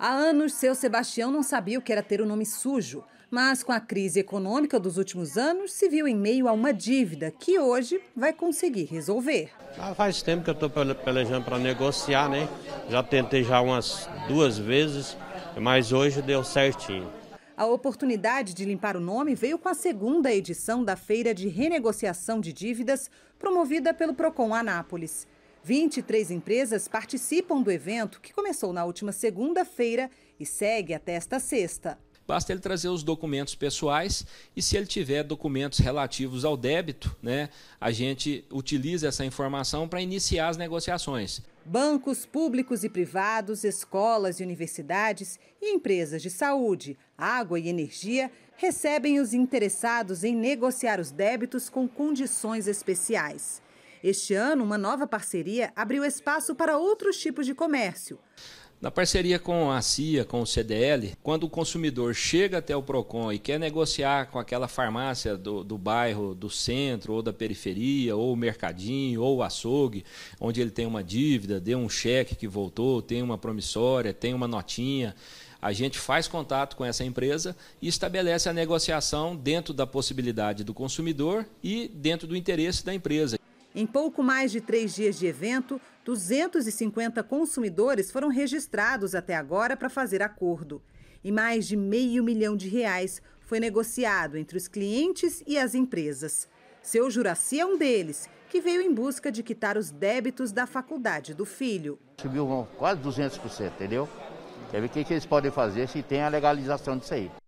Há anos, seu Sebastião não sabia o que era ter o um nome sujo, mas com a crise econômica dos últimos anos, se viu em meio a uma dívida que hoje vai conseguir resolver. Ah, faz tempo que eu estou pelejando para negociar, né? Já tentei já umas duas vezes, mas hoje deu certinho. A oportunidade de limpar o nome veio com a segunda edição da Feira de Renegociação de Dívidas, promovida pelo Procon Anápolis. 23 empresas participam do evento, que começou na última segunda-feira e segue até esta sexta. Basta ele trazer os documentos pessoais e, se ele tiver documentos relativos ao débito, né, a gente utiliza essa informação para iniciar as negociações. Bancos públicos e privados, escolas e universidades e empresas de saúde, água e energia recebem os interessados em negociar os débitos com condições especiais. Este ano, uma nova parceria abriu espaço para outros tipos de comércio. Na parceria com a CIA, com o CDL, quando o consumidor chega até o PROCON e quer negociar com aquela farmácia do, do bairro, do centro, ou da periferia, ou o mercadinho, ou o açougue, onde ele tem uma dívida, deu um cheque que voltou, tem uma promissória, tem uma notinha, a gente faz contato com essa empresa e estabelece a negociação dentro da possibilidade do consumidor e dentro do interesse da empresa. Em pouco mais de três dias de evento, 250 consumidores foram registrados até agora para fazer acordo. E mais de meio milhão de reais foi negociado entre os clientes e as empresas. Seu Juraci é um deles, que veio em busca de quitar os débitos da faculdade do filho. Subiu quase 200%, entendeu? Quer ver o que, eles podem fazer se tem a legalização disso aí.